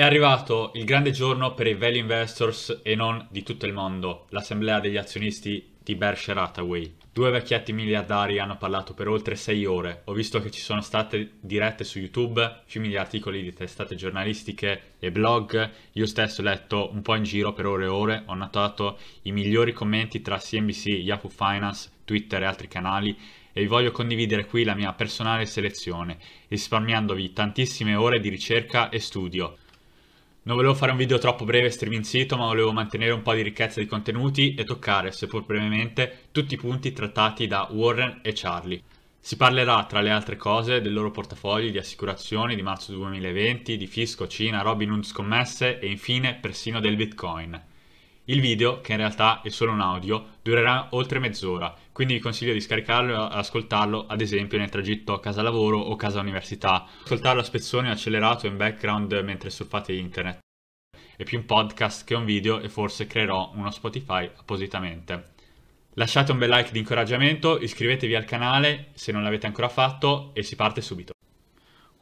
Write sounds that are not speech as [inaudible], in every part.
È arrivato il grande giorno per i value investors e non di tutto il mondo, l'assemblea degli azionisti di Berkshire Hathaway. Due vecchietti miliardari hanno parlato per oltre 6 ore, ho visto che ci sono state dirette su YouTube, fiumi di articoli di testate giornalistiche e blog, io stesso ho letto un po' in giro per ore e ore, ho notato i migliori commenti tra CNBC, Yahoo Finance, Twitter e altri canali e vi voglio condividere qui la mia personale selezione, risparmiandovi tantissime ore di ricerca e studio. Non volevo fare un video troppo breve e striminzito, ma volevo mantenere un po' di ricchezza di contenuti e toccare, seppur brevemente, tutti i punti trattati da Warren e Charlie. Si parlerà, tra le altre cose, del loro portafogli di assicurazioni di marzo 2020, di fisco, Cina, Robin Hood scommesse e infine persino del Bitcoin. Il video, che in realtà è solo un audio, durerà oltre mezz'ora, quindi vi consiglio di scaricarlo e ascoltarlo ad esempio nel tragitto a casa lavoro o casa università. Ascoltarlo a spezzoni accelerato in background mentre surfate internet. È più un podcast che un video e forse creerò uno Spotify appositamente. Lasciate un bel like di incoraggiamento, iscrivetevi al canale se non l'avete ancora fatto e si parte subito.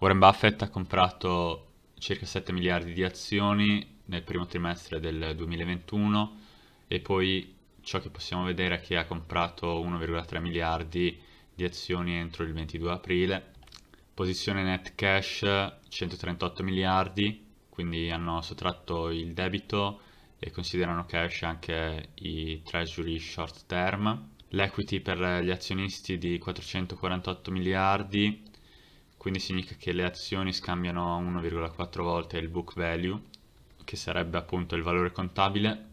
Warren Buffett ha comprato circa 7 miliardi di azioni nel primo trimestre del 2021 e poi ciò che possiamo vedere è che ha comprato 1,3 miliardi di azioni entro il 22 aprile, posizione net cash 138 miliardi, quindi hanno sottratto il debito e considerano cash anche i treasury short term, l'equity per gli azionisti di 448 miliardi, quindi significa che le azioni scambiano 1,4 volte il book value che sarebbe appunto il valore contabile.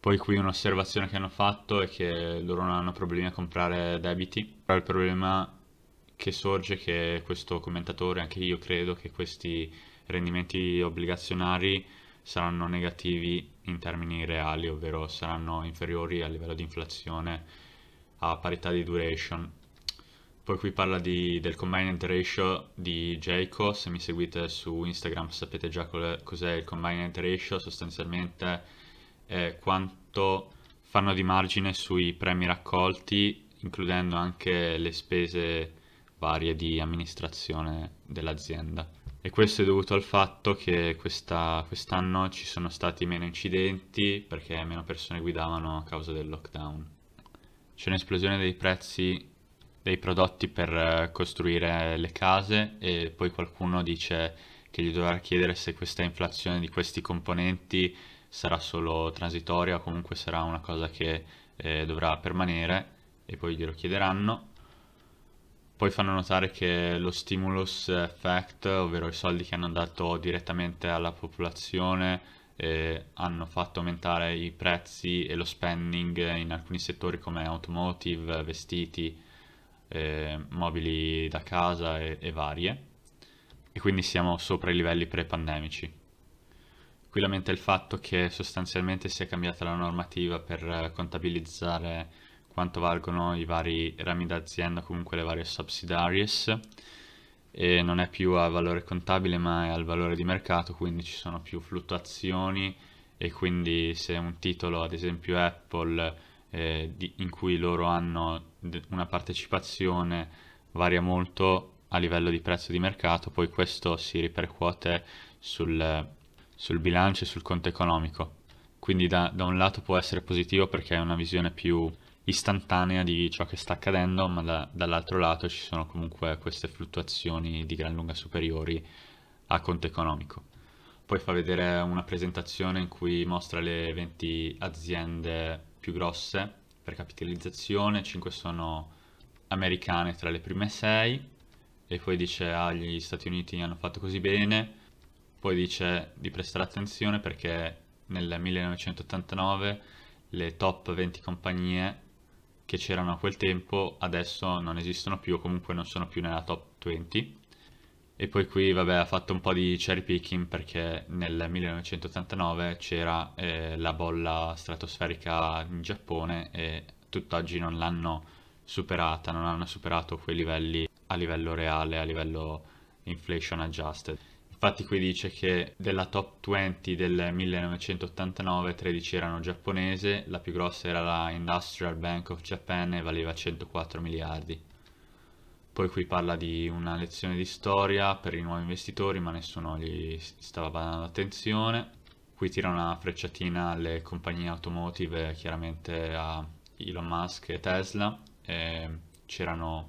Poi qui un'osservazione che hanno fatto è che loro non hanno problemi a comprare debiti, però il problema che sorge è che questo commentatore, anche io credo che questi rendimenti obbligazionari saranno negativi in termini reali, ovvero saranno inferiori a livello di inflazione a parità di duration, poi qui parla di, del combined ratio di Jayco, se mi seguite su Instagram sapete già cos'è il combined ratio, sostanzialmente è quanto fanno di margine sui premi raccolti, includendo anche le spese varie di amministrazione dell'azienda. E questo è dovuto al fatto che quest'anno ci sono stati meno incidenti perché meno persone guidavano a causa del lockdown. C'è un'esplosione dei prezzi dei prodotti per eh, costruire le case e poi qualcuno dice che gli dovrà chiedere se questa inflazione di questi componenti sarà solo transitoria o comunque sarà una cosa che eh, dovrà permanere e poi glielo chiederanno. Poi fanno notare che lo stimulus effect, ovvero i soldi che hanno dato direttamente alla popolazione, eh, hanno fatto aumentare i prezzi e lo spending in alcuni settori come automotive, vestiti, eh, mobili da casa e, e varie, e quindi siamo sopra i livelli pre-pandemici. Qui lamenta il fatto che sostanzialmente si è cambiata la normativa per eh, contabilizzare quanto valgono i vari rami d'azienda, comunque le varie subsidiaries, e non è più a valore contabile ma è al valore di mercato, quindi ci sono più fluttuazioni e quindi se un titolo, ad esempio Apple, eh, di, in cui loro hanno una partecipazione varia molto a livello di prezzo di mercato, poi questo si ripercuote sul, sul bilancio e sul conto economico. Quindi da, da un lato può essere positivo perché è una visione più istantanea di ciò che sta accadendo, ma da, dall'altro lato ci sono comunque queste fluttuazioni di gran lunga superiori a conto economico. Poi fa vedere una presentazione in cui mostra le 20 aziende più grosse per capitalizzazione, 5 sono americane tra le prime 6 e poi dice ah gli Stati Uniti hanno fatto così bene, poi dice di prestare attenzione perché nel 1989 le top 20 compagnie che c'erano a quel tempo adesso non esistono più o comunque non sono più nella top 20 e poi qui, vabbè, ha fatto un po' di cherry picking perché nel 1989 c'era eh, la bolla stratosferica in Giappone e tutt'oggi non l'hanno superata, non hanno superato quei livelli a livello reale, a livello inflation adjusted. Infatti qui dice che della top 20 del 1989 13 erano giapponese, la più grossa era la Industrial Bank of Japan e valeva 104 miliardi. Poi qui parla di una lezione di storia per i nuovi investitori, ma nessuno gli stava dando attenzione. Qui tira una frecciatina alle compagnie automotive, chiaramente a Elon Musk e Tesla. c'erano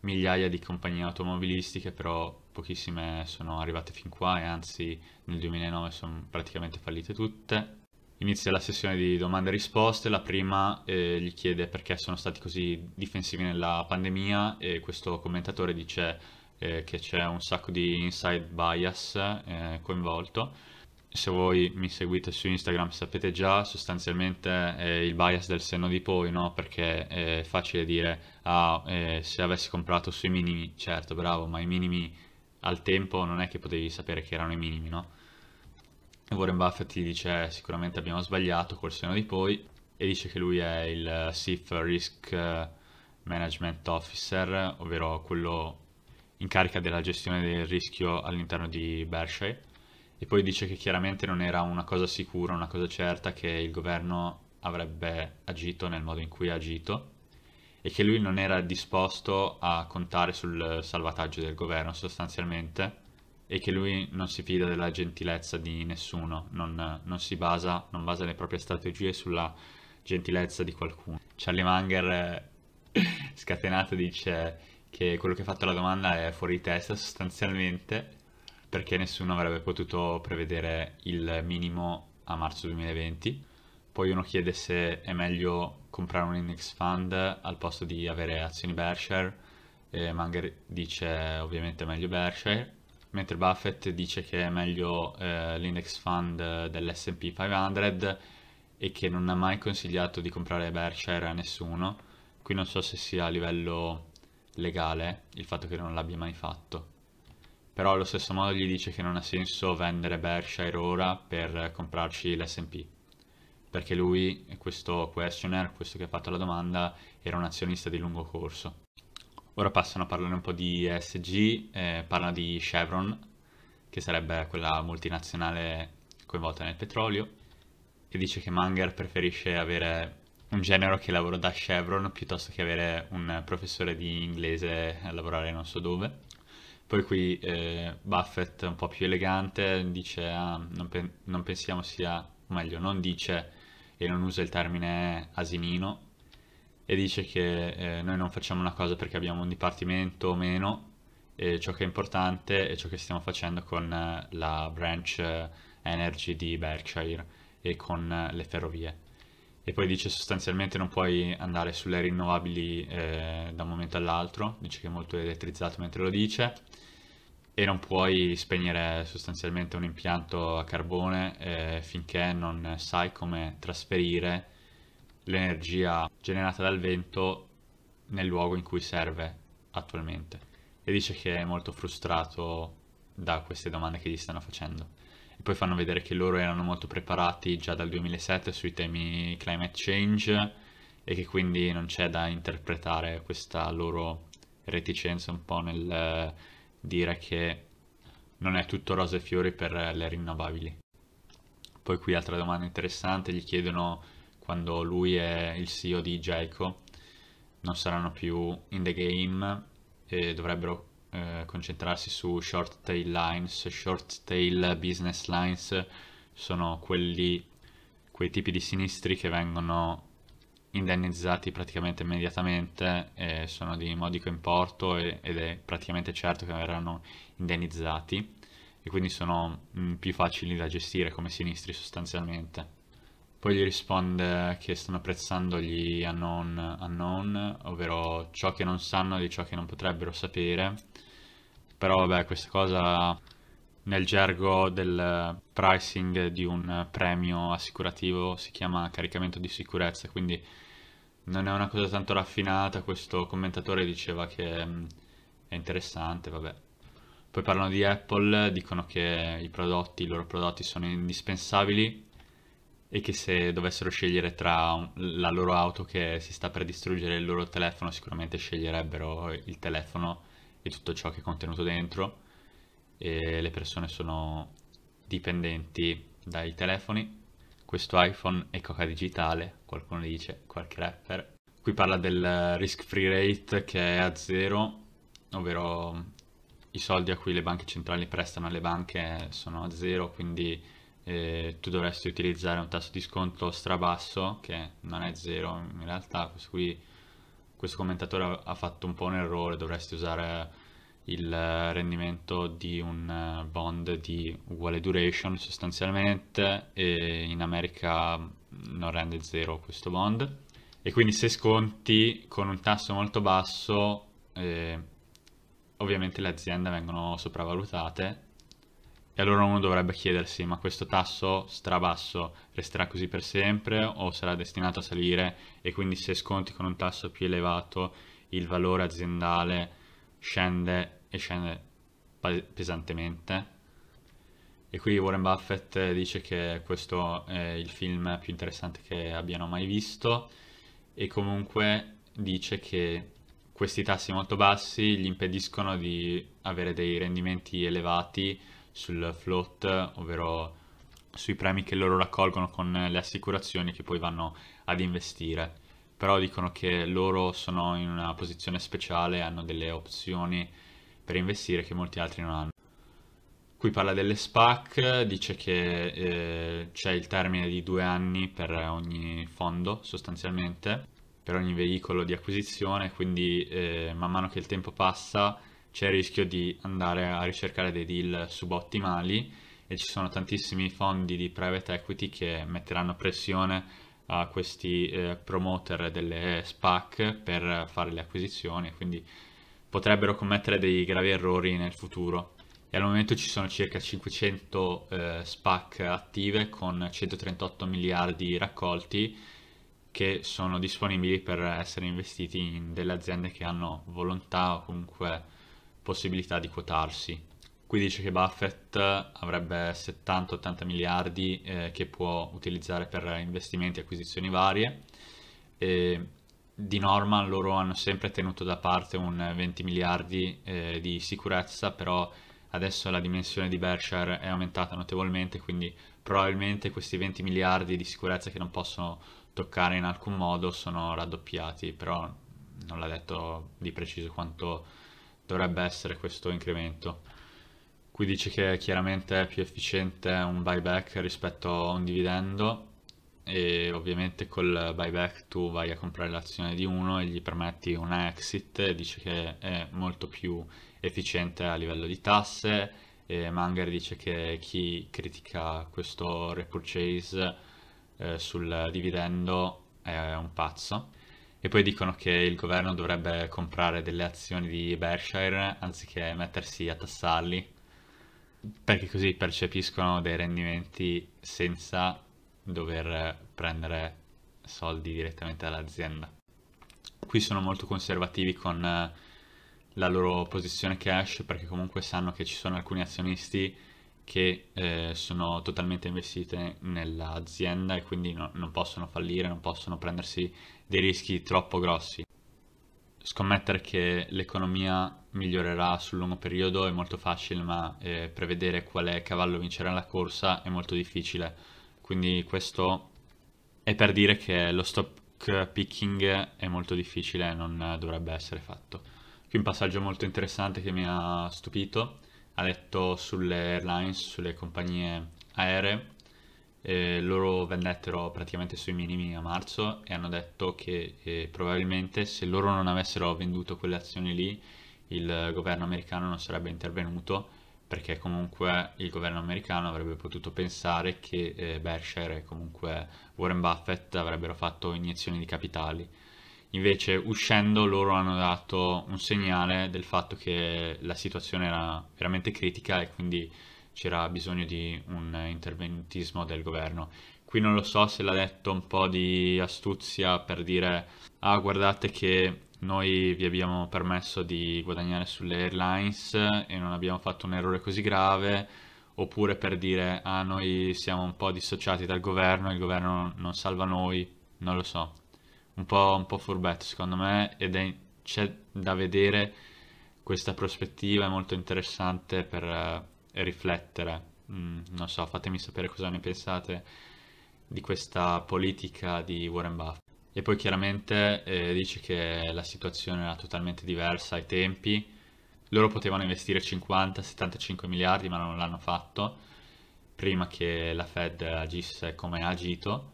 migliaia di compagnie automobilistiche, però pochissime sono arrivate fin qua e anzi nel 2009 sono praticamente fallite tutte inizia la sessione di domande e risposte. La prima eh, gli chiede perché sono stati così difensivi nella pandemia e questo commentatore dice eh, che c'è un sacco di inside bias eh, coinvolto. Se voi mi seguite su Instagram sapete già, sostanzialmente è il bias del senno di poi, no? Perché è facile dire, ah, eh, se avessi comprato sui minimi, certo, bravo, ma i minimi al tempo non è che potevi sapere che erano i minimi, no? Warren Buffett ti dice eh, sicuramente abbiamo sbagliato col seno di poi e dice che lui è il SIF eh, Risk eh, Management Officer, ovvero quello in carica della gestione del rischio all'interno di Berkshire e poi dice che chiaramente non era una cosa sicura, una cosa certa che il governo avrebbe agito nel modo in cui ha agito e che lui non era disposto a contare sul salvataggio del governo sostanzialmente e che lui non si fida della gentilezza di nessuno, non, non si basa, non basa le proprie strategie sulla gentilezza di qualcuno. Charlie Munger eh, [laughs] scatenato dice che quello che ha fatto la domanda è fuori di testa sostanzialmente perché nessuno avrebbe potuto prevedere il minimo a marzo 2020. Poi uno chiede se è meglio comprare un index fund al posto di avere azioni Berkshire. E Munger dice ovviamente è meglio Berkshire mentre Buffett dice che è meglio eh, l'index fund dell'SP 500 e che non ha mai consigliato di comprare Berkshire a nessuno. Qui non so se sia a livello legale il fatto che non l'abbia mai fatto. Però allo stesso modo gli dice che non ha senso vendere Berkshire ora per comprarci l'SP. Perché lui, questo questioner, questo che ha fatto la domanda, era un azionista di lungo corso. Ora passano a parlare un po' di ESG, eh, parlano di Chevron, che sarebbe quella multinazionale coinvolta nel petrolio, e dice che Munger preferisce avere un genero che lavora da Chevron piuttosto che avere un professore di inglese a lavorare non so dove. Poi qui eh, Buffett un po' più elegante dice ah, non, pe- non pensiamo sia, meglio non dice e non usa il termine asinino, e dice che eh, noi non facciamo una cosa perché abbiamo un dipartimento o meno, e ciò che è importante è ciò che stiamo facendo con eh, la branch eh, energy di Berkshire e con eh, le ferrovie. E poi dice sostanzialmente non puoi andare sulle rinnovabili eh, da un momento all'altro, dice che è molto elettrizzato mentre lo dice, e non puoi spegnere sostanzialmente un impianto a carbone eh, finché non sai come trasferire l'energia generata dal vento nel luogo in cui serve attualmente. E dice che è molto frustrato da queste domande che gli stanno facendo. E poi fanno vedere che loro erano molto preparati già dal 2007 sui temi climate change e che quindi non c'è da interpretare questa loro reticenza un po' nel eh, dire che non è tutto rose e fiori per le rinnovabili. Poi qui altra domanda interessante, gli chiedono quando lui e il CEO di Jayco non saranno più in the game e dovrebbero eh, concentrarsi su short tail lines, short tail business lines sono quelli, quei tipi di sinistri che vengono indennizzati praticamente immediatamente e sono di modico importo e, ed è praticamente certo che verranno indennizzati e quindi sono mh, mm, più facili da gestire come sinistri sostanzialmente. Poi gli risponde che stanno apprezzando gli unknown unknown, ovvero ciò che non sanno di ciò che non potrebbero sapere. Però vabbè, questa cosa nel gergo del pricing di un premio assicurativo si chiama caricamento di sicurezza, quindi non è una cosa tanto raffinata, questo commentatore diceva che mm, è interessante, vabbè. Poi parlano di Apple, dicono che i prodotti, i loro prodotti sono indispensabili e che se dovessero scegliere tra la loro auto che si sta per distruggere e il loro telefono sicuramente sceglierebbero il telefono e tutto ciò che è contenuto dentro e le persone sono dipendenti dai telefoni. Questo iPhone è coca digitale, qualcuno dice, qualche rapper. Qui parla del risk free rate che è a zero, ovvero mm, i soldi a cui le banche centrali prestano alle banche sono a zero, quindi eh, tu dovresti utilizzare un tasso di sconto strabasso che non è zero in realtà questo qui questo commentatore ha fatto un po' un errore dovresti usare il rendimento di un eh, bond di uguale duration sostanzialmente e in America non rende zero questo bond e quindi se sconti con un tasso molto basso eh, ovviamente le aziende vengono sopravvalutate e allora uno dovrebbe chiedersi, ma questo tasso strabasso resterà così per sempre o sarà destinato a salire e quindi se sconti con un tasso più elevato il valore aziendale scende e scende pesantemente? E qui Warren Buffett dice che questo è il film più interessante che abbiano mai visto e comunque dice che questi tassi molto bassi gli impediscono di avere dei rendimenti elevati sul float, ovvero sui premi che loro raccolgono con le assicurazioni che poi vanno ad investire. Però dicono che loro sono in una posizione speciale, hanno delle opzioni per investire che molti altri non hanno. Qui parla delle SPAC, dice che eh, c'è il termine di due anni per ogni fondo sostanzialmente, per ogni veicolo di acquisizione, quindi eh, man mano che il tempo passa c'è il rischio di andare a ricercare dei deal subottimali e ci sono tantissimi fondi di private equity che metteranno pressione a questi eh, promoter delle SPAC per fare le acquisizioni, quindi potrebbero commettere dei gravi errori nel futuro. E al momento ci sono circa 500 eh, SPAC attive con 138 miliardi raccolti che sono disponibili per essere investiti in delle aziende che hanno volontà o comunque possibilità di quotarsi. Qui dice che Buffett avrebbe 70-80 miliardi eh, che può utilizzare per investimenti e acquisizioni varie. E di norma loro hanno sempre tenuto da parte un 20 miliardi eh, di sicurezza, però adesso la dimensione di Berkshire è aumentata notevolmente, quindi probabilmente questi 20 miliardi di sicurezza che non possono toccare in alcun modo sono raddoppiati, però non l'ha detto di preciso quanto dovrebbe essere questo incremento. Qui dice che chiaramente è più efficiente un buyback rispetto a un dividendo e ovviamente col buyback tu vai a comprare l'azione di uno e gli permetti una exit e dice che è molto più efficiente a livello di tasse e Manger dice che chi critica questo repurchase eh, sul dividendo è un pazzo e poi dicono che il governo dovrebbe comprare delle azioni di Berkshire anziché mettersi a tassarli, perché così percepiscono dei rendimenti senza dover prendere soldi direttamente dall'azienda. Qui sono molto conservativi con eh, la loro posizione cash perché comunque sanno che ci sono alcuni azionisti che eh, sono totalmente investite nell'azienda e quindi no, non possono fallire, non possono prendersi dei rischi troppo grossi. Scommettere che l'economia migliorerà sul lungo periodo è molto facile, ma eh, prevedere quale cavallo vincerà la corsa è molto difficile. Quindi questo è per dire che lo stock picking è molto difficile e non dovrebbe essere fatto. Qui un passaggio molto interessante che mi ha stupito ha letto sulle airlines, sulle compagnie aeree, eh, loro vendettero praticamente sui minimi a marzo e hanno detto che eh, probabilmente se loro non avessero venduto quelle azioni lì il governo americano non sarebbe intervenuto perché comunque il governo americano avrebbe potuto pensare che eh, Berkshire e comunque Warren Buffett avrebbero fatto iniezioni di capitali invece uscendo loro hanno dato un segnale del fatto che la situazione era veramente critica e quindi c'era bisogno di un interventismo del governo. Qui non lo so se l'ha detto un po' di astuzia per dire ah guardate che noi vi abbiamo permesso di guadagnare sulle airlines e non abbiamo fatto un errore così grave oppure per dire ah noi siamo un po' dissociati dal governo, il governo non salva noi, non lo so un po', un po furbetto secondo me ed è, c'è da vedere questa prospettiva, è molto interessante per eh, riflettere. Mm, non so, fatemi sapere cosa ne pensate di questa politica di Warren Buffett. E poi chiaramente eh, dice che la situazione era totalmente diversa ai tempi. Loro potevano investire 50-75 miliardi, ma non l'hanno fatto prima che la Fed agisse come ha agito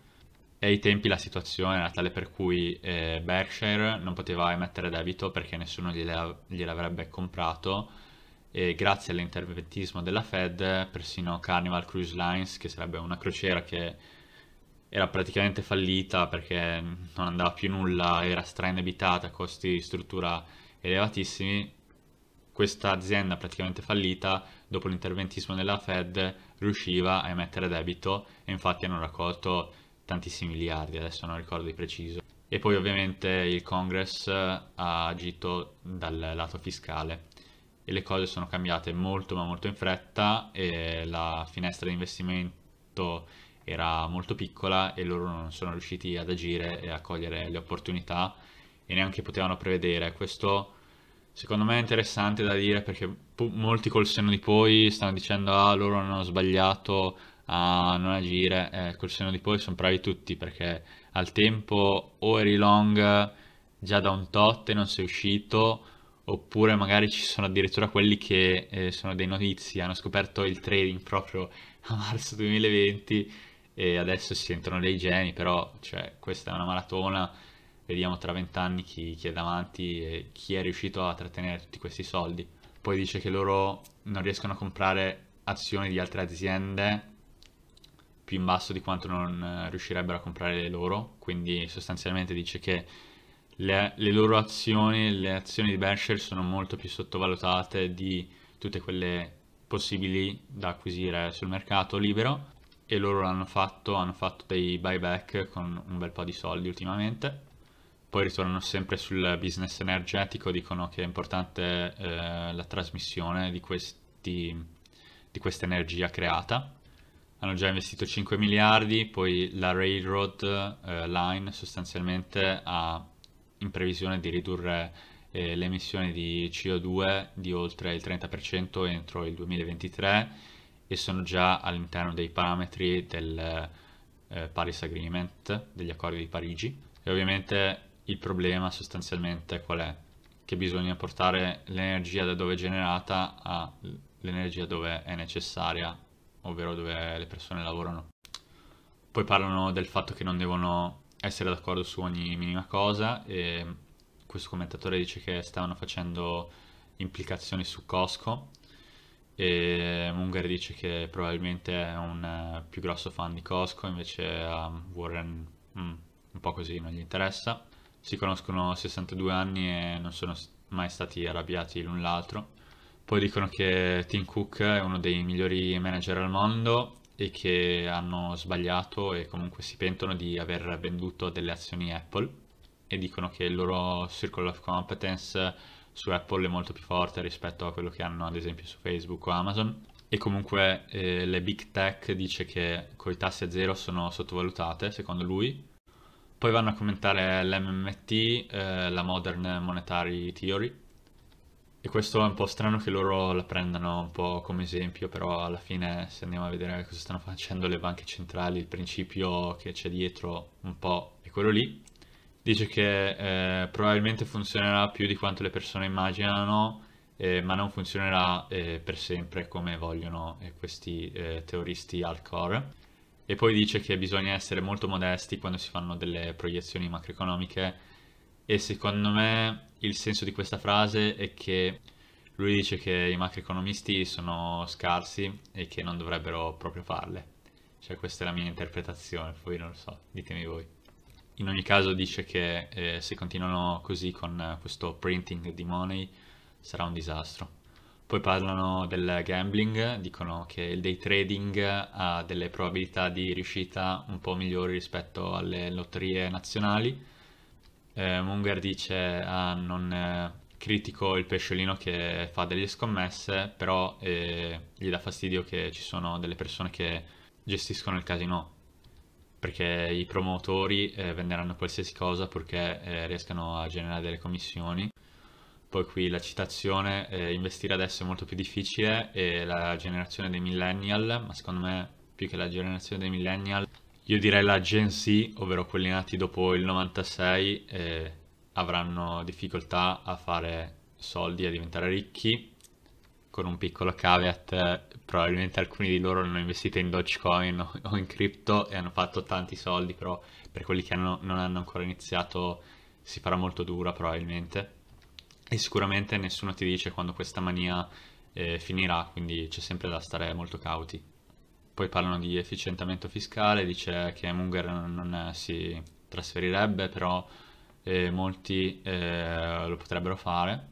e ai tempi la situazione era tale per cui eh, Berkshire non poteva emettere debito perché nessuno gliel'avrebbe comprato e grazie all'interventismo della Fed persino Carnival Cruise Lines che sarebbe una crociera che era praticamente fallita perché non andava più nulla, era a costi di struttura elevatissimi, questa azienda praticamente fallita dopo l'interventismo della Fed riusciva a emettere debito e infatti hanno raccolto tantissimi miliardi, adesso non ricordo di preciso. E poi ovviamente il Congress eh, ha agito dal lato fiscale e le cose sono cambiate molto ma molto in fretta e la finestra di investimento era molto piccola e loro non sono riusciti ad agire e a cogliere le opportunità e neanche potevano prevedere. Questo secondo me è interessante da dire perché molti col senno di poi stanno dicendo ah loro hanno sbagliato a non agire, eh, col seno di poi sono bravi tutti perché al tempo o eri long già da un tot e non sei uscito oppure magari ci sono addirittura quelli che eh, sono dei notizi, hanno scoperto il trading proprio a marzo 2020 e adesso si sentono dei geni, però cioè, questa è una maratona, vediamo tra vent'anni chi, chi, è davanti e chi è riuscito a trattenere tutti questi soldi. Poi dice che loro non riescono a comprare azioni di altre aziende più in basso di quanto non eh, riuscirebbero a comprare le loro, quindi sostanzialmente dice che le, le loro azioni, le azioni di Berkshire sono molto più sottovalutate di tutte quelle possibili da acquisire sul mercato libero e loro l'hanno fatto, hanno fatto dei buyback con un bel po' di soldi ultimamente. Poi ritornano sempre sul business energetico, dicono che è importante eh, la trasmissione di, questi, di questa energia creata hanno già investito 5 miliardi, poi la railroad eh, line sostanzialmente ha in previsione di ridurre eh, le emissioni di CO2 di oltre il 30% entro il 2023 e sono già all'interno dei parametri del eh, Paris Agreement, degli accordi di Parigi. E ovviamente il problema sostanzialmente qual è? Che bisogna portare l'energia da dove è generata all'energia dove è necessaria ovvero dove le persone lavorano. Poi parlano del fatto che non devono essere d'accordo su ogni minima cosa e questo commentatore dice che stavano facendo implicazioni su Costco e Munger dice che probabilmente è un eh, più grosso fan di Costco, invece a Warren mm, un po' così non gli interessa. Si conoscono 62 anni e non sono mai stati arrabbiati l'un l'altro. Poi dicono che Tim Cook è uno dei migliori manager al mondo e che hanno sbagliato e comunque si pentono di aver venduto delle azioni Apple e dicono che il loro circle of competence su Apple è molto più forte rispetto a quello che hanno ad esempio su Facebook o Amazon e comunque eh, le big tech dice che con i tassi a zero sono sottovalutate secondo lui poi vanno a commentare l'MMT, eh, la Modern Monetary Theory e questo è un po' strano che loro la prendano un po' come esempio, però alla fine se andiamo a vedere cosa stanno facendo le banche centrali, il principio che c'è dietro un po' è quello lì. Dice che eh, probabilmente funzionerà più di quanto le persone immaginano, eh, ma non funzionerà eh, per sempre come vogliono eh, questi eh, teoristi hardcore. E poi dice che bisogna essere molto modesti quando si fanno delle proiezioni macroeconomiche e secondo me il senso di questa frase è che lui dice che i macroeconomisti sono scarsi e che non dovrebbero proprio farle. Cioè questa è la mia interpretazione, poi non lo so, ditemi voi. In ogni caso dice che eh, se continuano così con questo printing di money sarà un disastro. Poi parlano del gambling, dicono che il day trading ha delle probabilità di riuscita un po' migliori rispetto alle lotterie nazionali, eh, Munger dice ah, non eh, critico il pesciolino che fa delle scommesse, però eh, gli dà fastidio che ci sono delle persone che gestiscono il casino, perché i promotori eh, venderanno qualsiasi cosa purché eh, riescano a generare delle commissioni. Poi qui la citazione, investire adesso è molto più difficile e la generazione dei millennial, ma secondo me più che la generazione dei millennial, io direi la Gen Z, ovvero quelli nati dopo il 96, eh, avranno difficoltà a fare soldi, a diventare ricchi, con un piccolo caveat, probabilmente alcuni di loro hanno investito in Dogecoin o in cripto e hanno fatto tanti soldi, però per quelli che hanno, non hanno ancora iniziato si farà molto dura probabilmente. E sicuramente nessuno ti dice quando questa mania eh, finirà, quindi c'è sempre da stare molto cauti poi parlano di efficientamento fiscale, dice che Munger non eh, si trasferirebbe, però eh, molti eh, lo potrebbero fare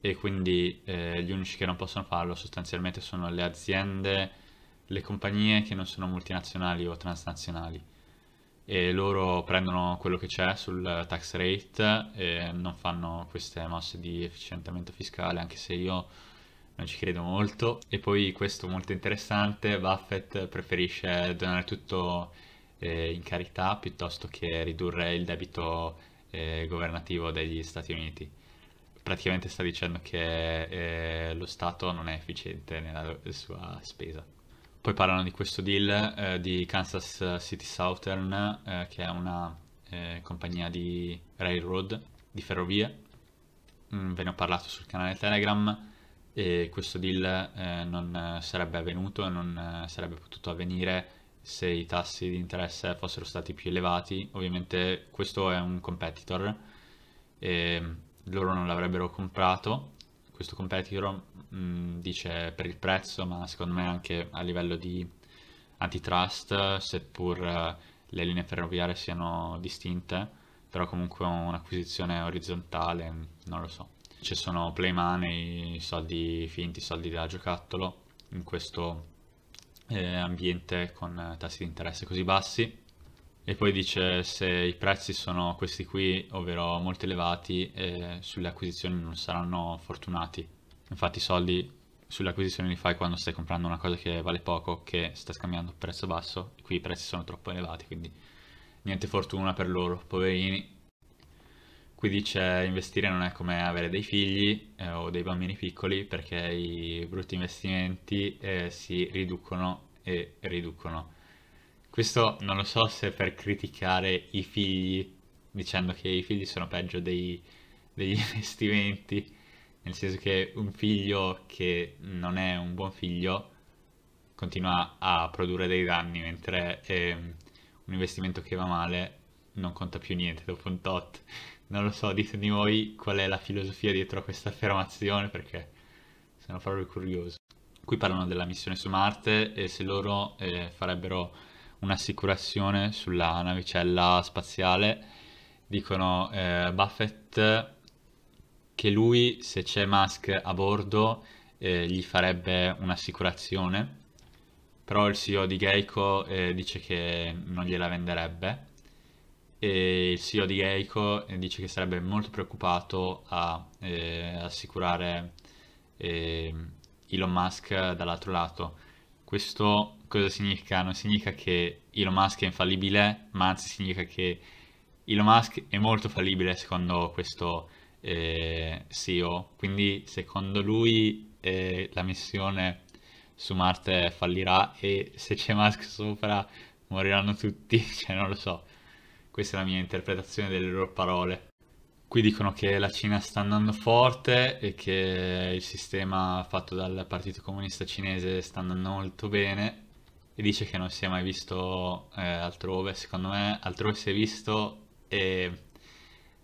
e quindi eh, gli unici che non possono farlo sostanzialmente sono le aziende, le compagnie che non sono multinazionali o transnazionali e loro prendono quello che c'è sul tax rate e non fanno queste mosse di efficientamento fiscale anche se io non ci credo molto. E poi questo molto interessante, Buffett preferisce donare tutto eh, in carità piuttosto che ridurre il debito eh, governativo degli Stati Uniti. Praticamente sta dicendo che eh, lo Stato non è efficiente nella sua spesa. Poi parlano di questo deal eh, di Kansas City Southern, eh, che è una eh, compagnia di railroad, di ferrovie. Mm, ve ne ho parlato sul canale Telegram e questo deal eh, non sarebbe avvenuto, non eh, sarebbe potuto avvenire se i tassi di interesse fossero stati più elevati. Ovviamente questo è un competitor e loro non l'avrebbero comprato. Questo competitor mh, mm, dice per il prezzo, ma secondo me anche a livello di antitrust, seppur eh, le linee ferroviarie siano distinte, però comunque un'acquisizione orizzontale, non lo so ci sono play money, soldi finti, soldi da giocattolo in questo eh, ambiente con eh, tassi di interesse così bassi. E poi dice se i prezzi sono questi qui, ovvero molto elevati, eh, sulle acquisizioni non saranno fortunati. Infatti i soldi sulle acquisizioni li fai quando stai comprando una cosa che vale poco, che stai scambiando a prezzo basso, qui i prezzi sono troppo elevati, quindi niente fortuna per loro, poverini, Qui dice investire non è come avere dei figli eh, o dei bambini piccoli perché i brutti investimenti eh, si riducono e riducono. Questo non lo so se per criticare i figli dicendo che i figli sono peggio dei, degli [laughs] investimenti, nel senso che un figlio che non è un buon figlio continua a produrre dei danni, mentre eh, un investimento che va male non conta più niente dopo un tot. Non lo so, ditemi voi qual è la filosofia dietro a questa affermazione perché sono proprio curioso. Qui parlano della missione su Marte e se loro eh, farebbero un'assicurazione sulla navicella spaziale, dicono eh, Buffett che lui se c'è Musk a bordo eh, gli farebbe un'assicurazione, però il CEO di Geico eh, dice che non gliela venderebbe e il CEO di Geico eh, dice che sarebbe molto preoccupato a eh, assicurare eh, Elon Musk dall'altro lato. Questo cosa significa? Non significa che Elon Musk è infallibile, ma anzi significa che Elon Musk è molto fallibile secondo questo eh, CEO, quindi secondo lui eh, la missione su Marte fallirà e se c'è Musk sopra moriranno tutti, [laughs] cioè non lo so. Questa è la mia interpretazione delle loro parole. Qui dicono che la Cina sta andando forte e che il sistema fatto dal Partito Comunista Cinese sta andando molto bene e dice che non si è mai visto eh, altrove. Secondo me altrove si è visto e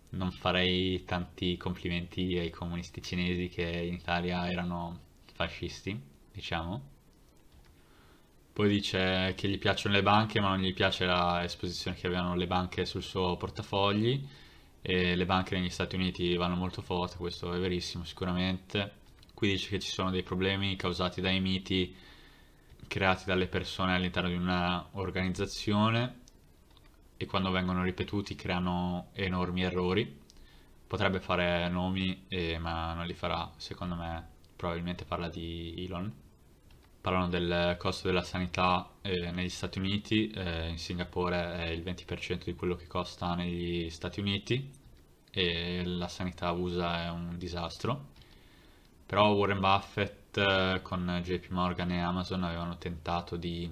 non farei tanti complimenti ai comunisti cinesi che in Italia erano fascisti, diciamo. Poi dice che gli piacciono le banche, ma non gli piace l'esposizione che avevano le banche sul suo portafogli. E le banche negli Stati Uniti vanno molto forte, questo è verissimo sicuramente. Qui dice che ci sono dei problemi causati dai miti creati dalle persone all'interno di un'organizzazione e quando vengono ripetuti creano enormi errori. Potrebbe fare nomi, eh, ma non li farà, secondo me probabilmente parla di Elon parlano del costo della sanità eh, negli Stati Uniti, eh, in Singapore è il 20% di quello che costa negli Stati Uniti e la sanità USA è un disastro, però Warren Buffett eh, con JP Morgan e Amazon avevano tentato di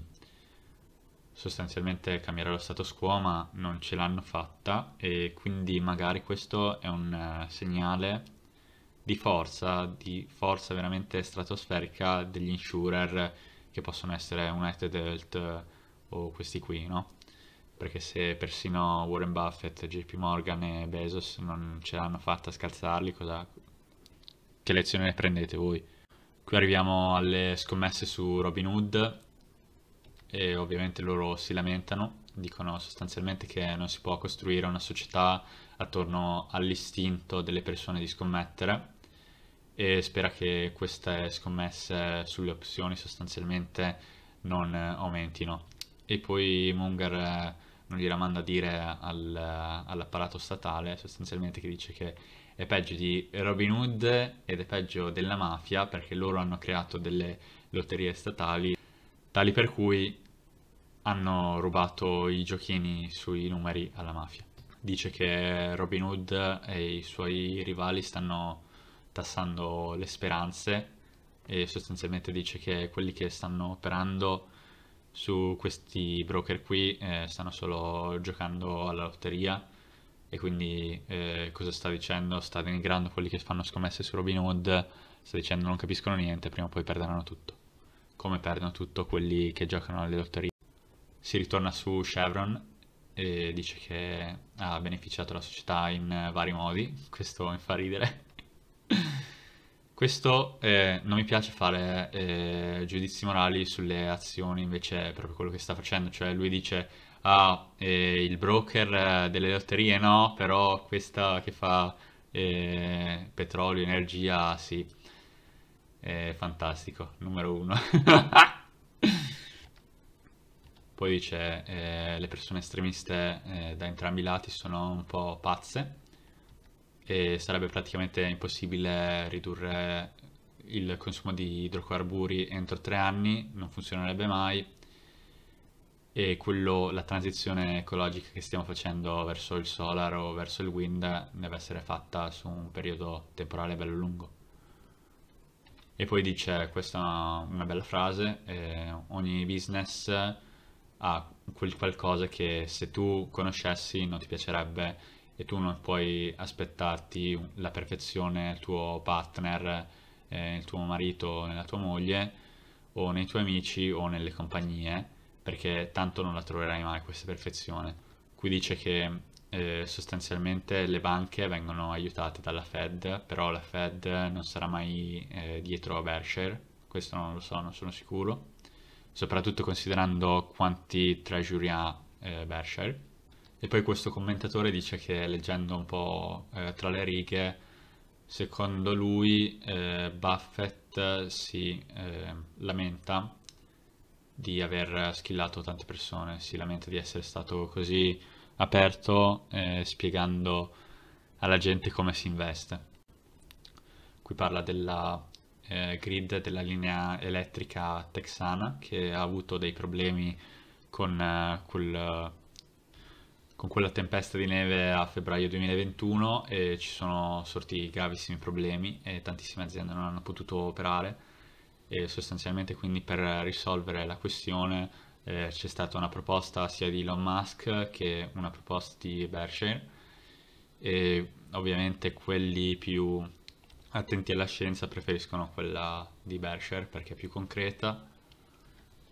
sostanzialmente cambiare lo status quo ma non ce l'hanno fatta e quindi magari questo è un eh, segnale di forza, di forza veramente stratosferica degli insurer che possono essere United Health o questi qui, no? Perché se persino Warren Buffett, JP Morgan e Bezos non ce l'hanno fatta a scalzarli, cosa... che lezione ne prendete voi? Qui arriviamo alle scommesse su Robin Hood e ovviamente loro si lamentano, dicono sostanzialmente che non si può costruire una società attorno all'istinto delle persone di scommettere e spera che queste scommesse sulle opzioni sostanzialmente non eh, aumentino. E poi Munger eh, non gliela manda a dire al, eh, all'apparato statale sostanzialmente che dice che è peggio di Robin Hood ed è peggio della mafia perché loro hanno creato delle lotterie statali tali per cui hanno rubato i giochini sui numeri alla mafia. Dice che Robin Hood e i suoi rivali stanno tassando le speranze e sostanzialmente dice che quelli che stanno operando su questi broker qui eh, stanno solo giocando alla lotteria e quindi eh, cosa sta dicendo? Sta denigrando quelli che fanno scommesse su Robinhood, sta dicendo non capiscono niente, prima o poi perderanno tutto, come perdono tutto quelli che giocano alle lotterie. Si ritorna su Chevron e dice che ha beneficiato la società in vari modi, questo mi fa ridere questo eh, non mi piace fare eh, giudizi morali sulle azioni, invece è proprio quello che sta facendo, cioè lui dice ah, eh, il broker eh, delle lotterie no, però questa che fa eh, petrolio, energia, sì. È fantastico, numero uno. [laughs] Poi dice eh, le persone estremiste da entrambi i lati sono un po' pazze e sarebbe praticamente impossibile ridurre il consumo di idrocarburi entro tre anni, non funzionerebbe mai e quello, la transizione ecologica che stiamo facendo verso il solar o verso il wind deve essere fatta su un periodo temporale bello lungo. E poi dice, questa è una, bella frase, eh, ogni business ha quel qualcosa che se tu conoscessi non ti piacerebbe e tu non puoi aspettarti la perfezione nel tuo partner, eh, nel tuo marito, nella tua moglie o nei tuoi amici o nelle compagnie perché tanto non la troverai mai questa perfezione. Qui dice che eh, sostanzialmente le banche vengono aiutate dalla Fed, però la Fed non sarà mai eh, dietro a Berkshire, questo non lo so, non sono sicuro, soprattutto considerando quanti treasury ha eh, Berkshire. E poi questo commentatore dice che leggendo un po' eh, tra le righe, secondo lui eh, Buffett si eh, lamenta di aver schillato tante persone, si lamenta di essere stato così aperto eh, spiegando alla gente come si investe. Qui parla della eh, grid della linea elettrica texana che ha avuto dei problemi con eh, quel con quella tempesta di neve a febbraio 2021 e ci sono sorti gravissimi problemi e tantissime aziende non hanno potuto operare e sostanzialmente quindi per risolvere la questione eh, c'è stata una proposta sia di Elon Musk che una proposta di Berkshire e ovviamente quelli più attenti alla scienza preferiscono quella di Berkshire perché è più concreta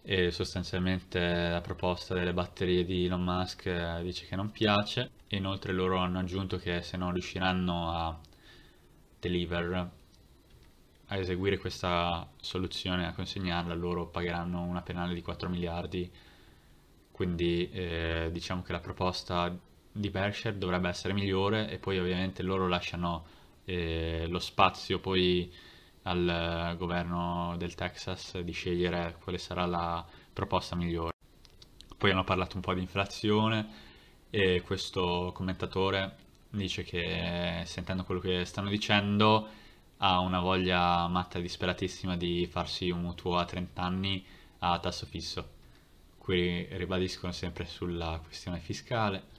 e sostanzialmente la proposta delle batterie di Elon Musk eh, dice che non piace e inoltre loro hanno aggiunto che se non riusciranno a deliver a eseguire questa soluzione a consegnarla loro pagheranno una penale di 4 miliardi quindi eh, diciamo che la proposta di Berkshire dovrebbe essere migliore e poi ovviamente loro lasciano eh, lo spazio poi al governo del Texas di scegliere quale sarà la proposta migliore. Poi hanno parlato un po' di inflazione e questo commentatore dice che sentendo quello che stanno dicendo ha una voglia matta disperatissima di farsi un mutuo a 30 anni a tasso fisso. Qui ribadiscono sempre sulla questione fiscale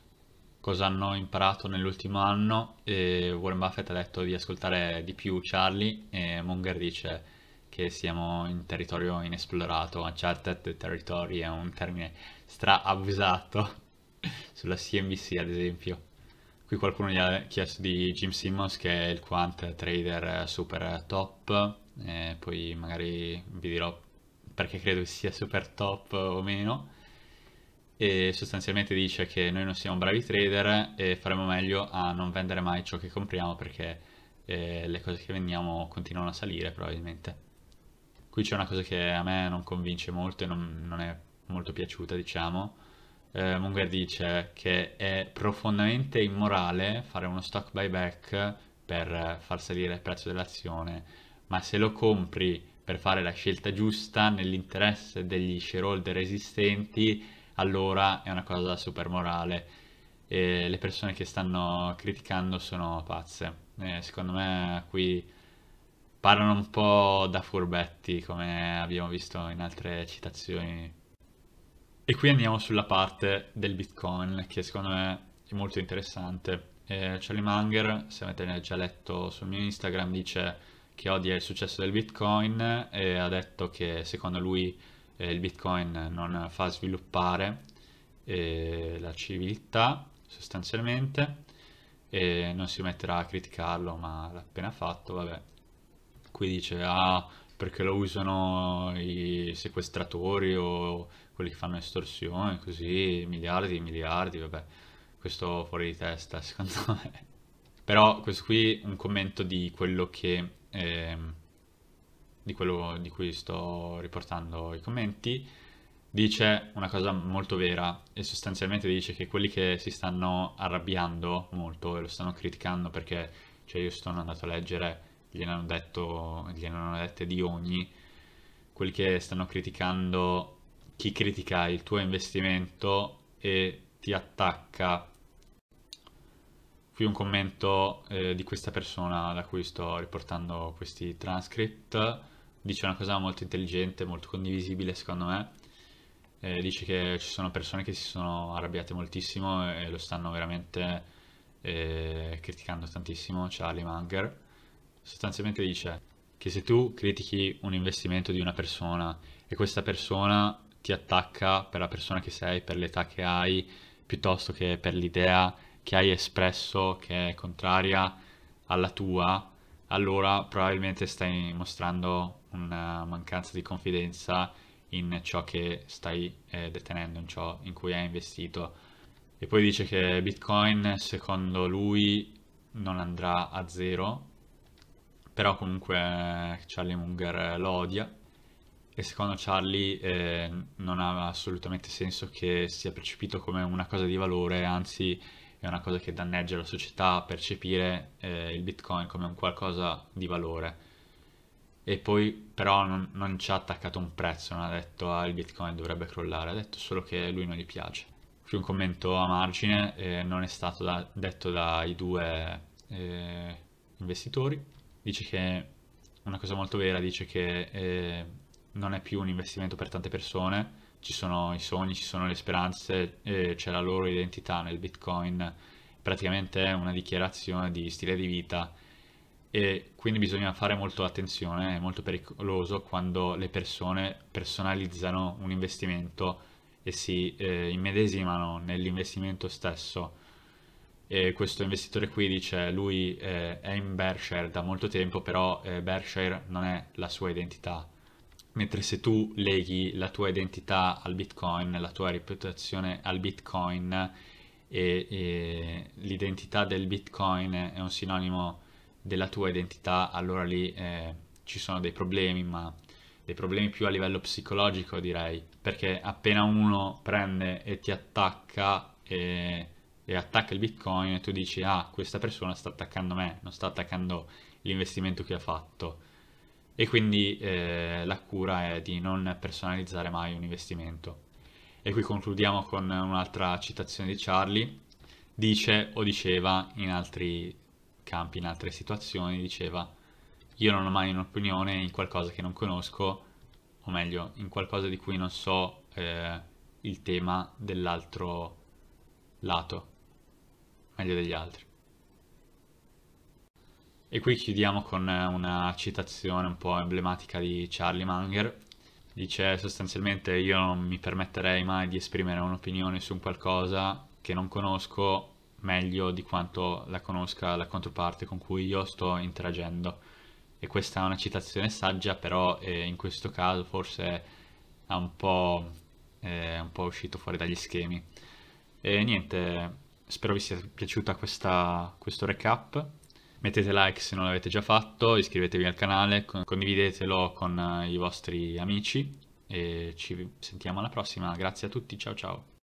cosa hanno imparato nell'ultimo anno e Warren Buffett ha detto di ascoltare di più Charlie e Munger dice che siamo in territorio inesplorato, uncharted territory è un termine stra abusato [laughs] sulla CNBC ad esempio. Qui qualcuno gli ha chiesto di Jim Simmons che è il quant trader super top, E poi magari vi dirò perché credo sia super top o meno e sostanzialmente dice che noi non siamo bravi trader e faremo meglio a non vendere mai ciò che compriamo perché eh, le cose che vendiamo continuano a salire probabilmente. Qui c'è una cosa che a me non convince molto e non, non è molto piaciuta, diciamo. Eh, Munger dice che è profondamente immorale fare uno stock buyback per far salire il prezzo dell'azione, ma se lo compri per fare la scelta giusta nell'interesse degli shareholder esistenti allora è una cosa super morale e le persone che stanno criticando sono pazze. E secondo me qui parlano un po' da furbetti come abbiamo visto in altre citazioni. E qui andiamo sulla parte del Bitcoin che secondo me è molto interessante. Eh, Charlie Munger, se avete già letto sul mio Instagram, dice che odia il successo del Bitcoin e ha detto che secondo lui eh, il Bitcoin non fa sviluppare eh, la civiltà sostanzialmente e non si metterà a criticarlo ma l'ha appena fatto vabbè qui dice ah perché lo usano i sequestratori o quelli che fanno estorsione così miliardi e miliardi vabbè questo fuori di testa [laughs] secondo me però questo qui è un commento di quello che eh, di quello di cui sto riportando i commenti, dice una cosa molto vera e sostanzialmente dice che quelli che si stanno arrabbiando molto e lo stanno criticando perché, cioè io sono andato a leggere, gliel'hanno detto, gliel'hanno dette di ogni, quelli che stanno criticando chi critica il tuo investimento e ti attacca. Qui un commento eh, di questa persona da cui sto riportando questi transcript dice una cosa molto intelligente, molto condivisibile secondo me. Eh, dice che ci sono persone che si sono arrabbiate moltissimo e lo stanno veramente eh, criticando tantissimo, Charlie Munger. Sostanzialmente dice che se tu critichi un investimento di una persona e questa persona ti attacca per la persona che sei, per l'età che hai, piuttosto che per l'idea che hai espresso che è contraria alla tua, allora probabilmente stai mostrando una mancanza di confidenza in ciò che stai eh, detenendo, in ciò in cui hai investito. E poi dice che Bitcoin secondo lui non andrà a zero, però comunque eh, Charlie Munger eh, lo odia e secondo Charlie eh, non ha assolutamente senso che sia percepito come una cosa di valore, anzi è una cosa che danneggia la società percepire eh, il Bitcoin come un qualcosa di valore e poi però non, non, ci ha attaccato un prezzo, non ha detto ah il bitcoin dovrebbe crollare, ha detto solo che lui non gli piace. Qui un commento a margine, eh, non è stato da, detto dai due eh, investitori, dice che una cosa molto vera, dice che eh, non è più un investimento per tante persone, ci sono i sogni, ci sono le speranze, eh, c'è la loro identità nel bitcoin, praticamente è una dichiarazione di stile di vita e quindi bisogna fare molto attenzione, è molto pericoloso quando le persone personalizzano un investimento e si eh, immedesimano nell'investimento stesso. E questo investitore qui dice lui eh, è in Berkshire da molto tempo, però eh, Berkshire non è la sua identità. Mentre se tu leghi la tua identità al Bitcoin, la tua reputazione al Bitcoin e, e l'identità del Bitcoin è un sinonimo della tua identità, allora lì eh, ci sono dei problemi, ma dei problemi più a livello psicologico direi, perché appena uno prende e ti attacca e, e attacca il bitcoin e tu dici ah questa persona sta attaccando me, non sta attaccando l'investimento che ha fatto e quindi eh, la cura è di non personalizzare mai un investimento. E qui concludiamo con un'altra citazione di Charlie, dice o diceva in altri campi in altre situazioni, diceva io non ho mai un'opinione in qualcosa che non conosco, o meglio, in qualcosa di cui non so eh, il tema dell'altro lato, meglio degli altri. E qui chiudiamo con una citazione un po' emblematica di Charlie Munger. Dice sostanzialmente io non mi permetterei mai di esprimere un'opinione su un qualcosa che non conosco meglio di quanto la conosca la controparte con cui io sto interagendo. E questa è una citazione saggia, però eh, in questo caso forse è un po', eh, un po uscito fuori dagli schemi. E niente, spero vi sia piaciuta questa, questo recap. Mettete like se non l'avete già fatto, iscrivetevi al canale, condividetelo con eh, i vostri amici e ci sentiamo alla prossima. Grazie a tutti, ciao ciao.